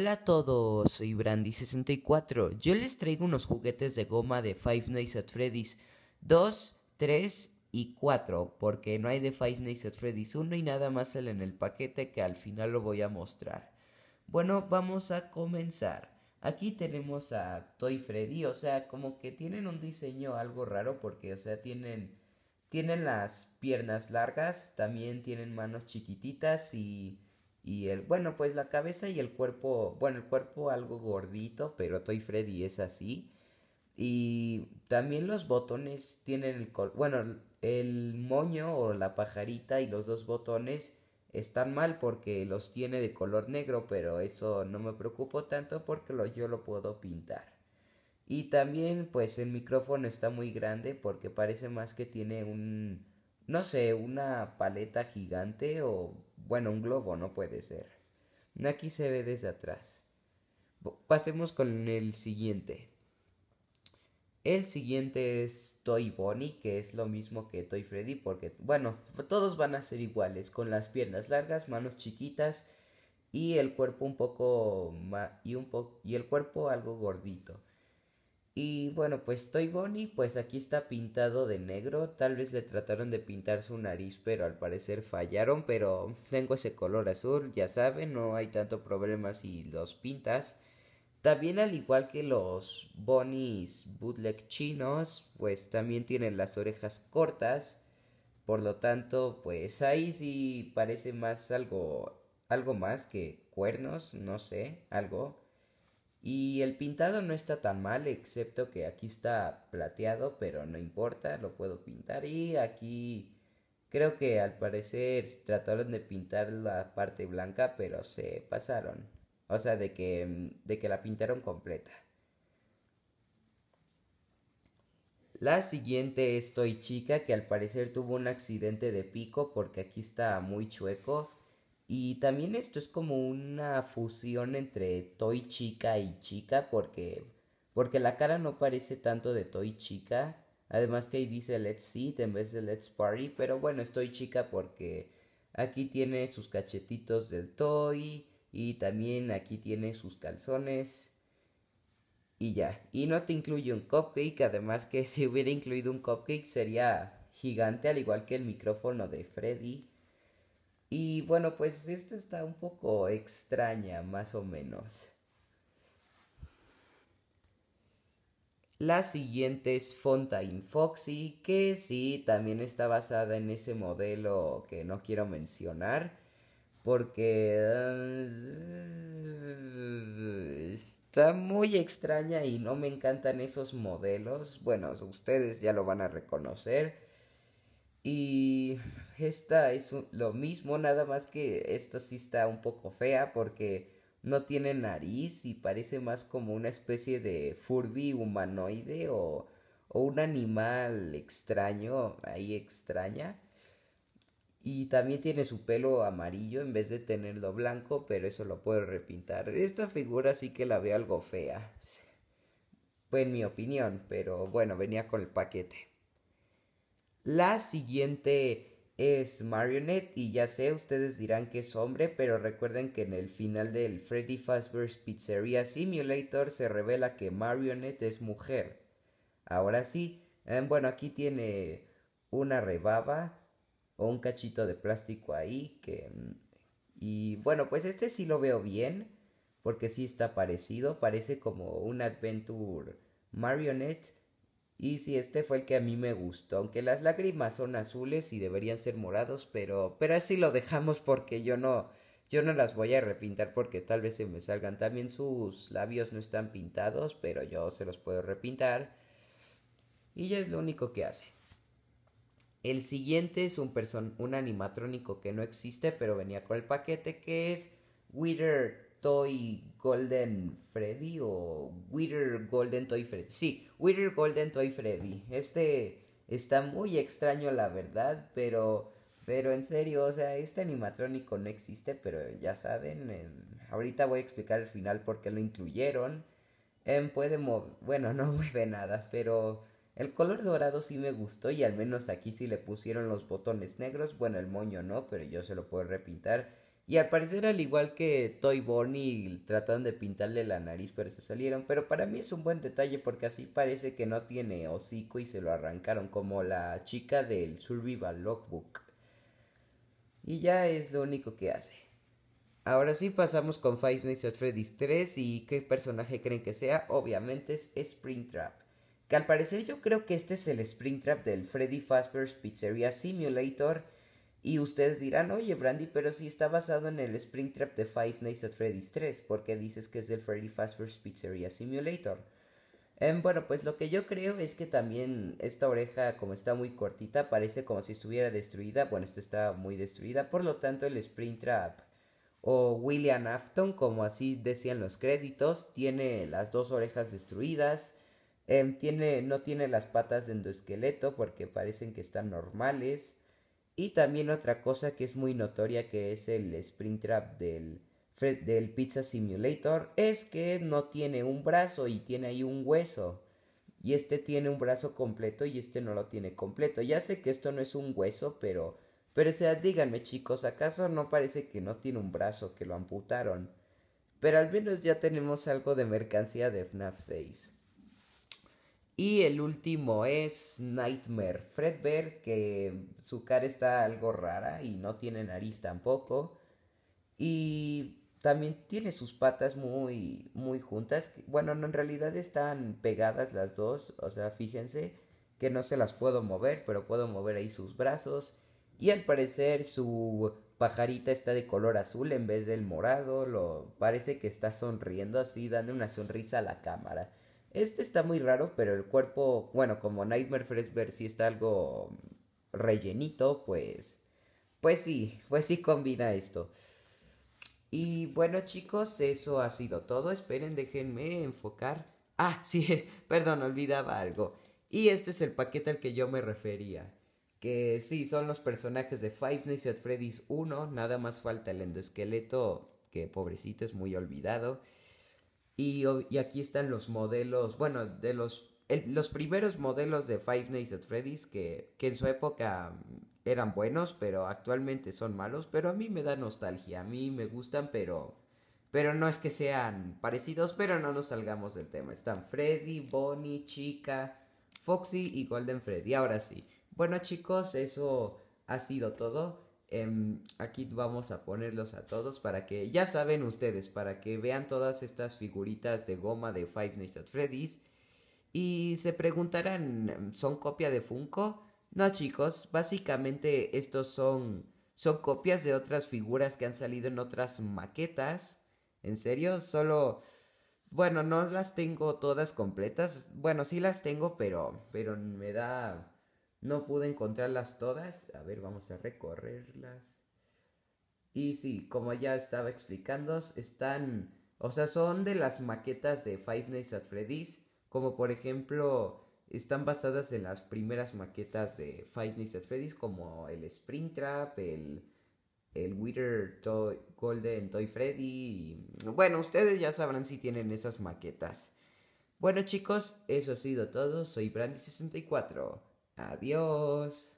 Hola a todos, soy Brandy64. Yo les traigo unos juguetes de goma de Five Nights at Freddy's 2, 3 y 4, porque no hay de Five Nights at Freddy's 1 y nada más el en el paquete que al final lo voy a mostrar. Bueno, vamos a comenzar. Aquí tenemos a Toy Freddy, o sea, como que tienen un diseño algo raro porque, o sea, tienen, tienen las piernas largas, también tienen manos chiquititas y y el, bueno, pues la cabeza y el cuerpo, bueno, el cuerpo algo gordito, pero Toy Freddy es así. Y también los botones tienen el color, bueno, el moño o la pajarita y los dos botones están mal porque los tiene de color negro, pero eso no me preocupo tanto porque lo, yo lo puedo pintar. Y también pues el micrófono está muy grande porque parece más que tiene un no sé, una paleta gigante o, bueno, un globo, no puede ser. Aquí se ve desde atrás. Pasemos con el siguiente. El siguiente es Toy Bonnie, que es lo mismo que Toy Freddy, porque, bueno, todos van a ser iguales, con las piernas largas, manos chiquitas y el cuerpo un poco y, un y el cuerpo algo gordito. Y bueno, pues Toy Bonnie, pues aquí está pintado de negro. Tal vez le trataron de pintar su nariz, pero al parecer fallaron. Pero tengo ese color azul, ya saben, no hay tanto problema si los pintas. También al igual que los Bonnies bootleg chinos, pues también tienen las orejas cortas. Por lo tanto, pues ahí sí parece más algo, algo más que cuernos, no sé, algo. Y el pintado no está tan mal, excepto que aquí está plateado, pero no importa, lo puedo pintar. Y aquí creo que al parecer trataron de pintar la parte blanca, pero se pasaron. O sea, de que, mm, de que la pintaron completa. La siguiente es Toy Chica, que al parecer tuvo un accidente de pico porque aquí está muy chueco. Y también esto es como una fusión entre Toy Chica y Chica porque, porque la cara no parece tanto de Toy Chica. Además que ahí dice Let's sit en vez de Let's Party. Pero bueno, es Toy Chica porque aquí tiene sus cachetitos del Toy y también aquí tiene sus calzones. Y ya, y no te incluye un cupcake, además que si hubiera incluido un cupcake sería gigante al igual que el micrófono de Freddy. Y bueno, pues esto está un poco extraña, más o menos. La siguiente es Fontaine Foxy, que sí, también está basada en ese modelo que no quiero mencionar, porque está muy extraña y no me encantan esos modelos. Bueno, ustedes ya lo van a reconocer y esta es lo mismo, nada más que esta sí está un poco fea porque no tiene nariz y parece más como una especie de Furby humanoide o, un animal extraño, ahí extraña. Y también tiene su pelo amarillo en vez de tenerlo blanco, pero eso lo puedo repintar. Esta figura sí que la veo algo fea. pues en mi opinión, pero bueno, venía con el paquete. La siguiente es Marionette y ya sé, ustedes dirán que es hombre, pero recuerden que en el final del Freddy Fazbear's Pizzeria Simulator se revela que Marionette es mujer. Ahora sí, em, bueno, aquí tiene una rebaba o un cachito de plástico ahí que... Mm, y bueno, pues este sí lo veo bien, porque sí está parecido, parece como un Adventure Marionette y sí, este fue el que a mí me gustó, aunque las lágrimas son azules y deberían ser morados, pero, pero así lo dejamos porque yo no, yo no las voy a repintar porque tal vez se me salgan. También sus labios no están pintados, pero yo se los puedo repintar. Y ya es lo único que hace. El siguiente es un, un animatrónico que no existe, pero venía con el paquete, que es Wither Toy Golden Freddy o Wither Golden Toy Freddy. Sí, Wither Golden Toy Freddy. Este está muy extraño, la verdad, pero, pero en serio, o sea, este animatrónico no existe, pero ya saben, ahorita voy a explicar el final por qué lo incluyeron. puede mover, bueno, no mueve nada, pero el color dorado sí me gustó y al menos aquí sí le pusieron los botones negros. Bueno, el moño no, pero yo se lo puedo repintar. Y al parecer, al igual que Toy Bonnie, trataron de pintarle la nariz, pero se salieron. Pero para mí es un buen detalle porque así parece que no tiene hocico y se lo arrancaron, como la chica del Survival Logbook. Y ya es lo único que hace. Ahora sí pasamos con Five Nights at Freddy's 3 y qué personaje creen que sea. Obviamente es Springtrap. Que al parecer yo creo que este es el Springtrap del Freddy Fazbear's Pizzeria Simulator y ustedes dirán, oye Brandy, pero si está basado en el Springtrap de Five Nights at Freddy's 3, porque dices que es del Freddy Fazbear's Pizzeria Simulator? Em, bueno, pues lo que yo creo es que también esta oreja, como está muy cortita, parece como si estuviera destruida. Bueno, esta está muy destruida, por lo tanto el Springtrap o William Afton, como así decían los créditos, tiene las dos orejas destruidas. Em, tiene, no tiene las patas de endoesqueleto porque parecen que están normales. Y también otra cosa que es muy notoria que es el sprint trap del, del Pizza Simulator es que no tiene un brazo y tiene ahí un hueso. Y este tiene un brazo completo y este no lo tiene completo. Ya sé que esto no es un hueso, pero... Pero o sea, díganme chicos, ¿acaso no parece que no tiene un brazo, que lo amputaron? Pero al menos ya tenemos algo de mercancía de FNAF 6. Y el último es Nightmare Fredbear, que su cara está algo rara y no tiene nariz tampoco. Y también tiene sus patas muy, muy juntas. Bueno, en realidad están pegadas las dos. O sea, fíjense que no se las puedo mover, pero puedo mover ahí sus brazos. Y al parecer su pajarita está de color azul en vez del morado. Lo parece que está sonriendo así, dando una sonrisa a la cámara. Este está muy raro, pero el cuerpo, bueno, como Nightmare ver si está algo rellenito, pues, pues sí, pues sí combina esto. Y bueno chicos, eso ha sido todo. Esperen, déjenme enfocar. Ah, sí, perdón, olvidaba algo. Y este es el paquete al que yo me refería. Que sí, son los personajes de Five Nights at Freddy's 1. Nada más falta el endoesqueleto, que pobrecito es muy olvidado. Y, aquí están los modelos, bueno, de los, los primeros modelos de Five Nights at Freddy's que, que en su época mm, eran buenos, pero actualmente son malos. Pero a mí me da nostalgia, a mí me gustan, pero pero no es que sean parecidos, pero no nos salgamos del tema. Están Freddy, Bonnie, Chica, Foxy y Golden Freddy. Ahora sí. Bueno chicos, eso ha sido todo. Em, aquí vamos a ponerlos a todos para que, ya saben ustedes, para que vean todas estas figuritas de goma de Five Nights at Freddy's. Y se preguntarán, ¿son copia de Funko? No chicos, básicamente estos son, son copias de otras figuras que han salido en otras maquetas. ¿En serio? Solo... Bueno, no las tengo todas completas. Bueno, sí las tengo, pero, pero me da no pude encontrarlas todas. A ver, vamos a recorrerlas. Y sí, como ya estaba explicando, están... O sea, son de las maquetas de Five Nights at Freddy's. Como por ejemplo, están basadas en las primeras maquetas de Five Nights at Freddy's. Como el Springtrap, el, el Wither Golden Toy Freddy. bueno, ustedes ya sabrán si tienen esas maquetas. Bueno chicos, eso ha sido todo. Soy Brandy64. Adiós.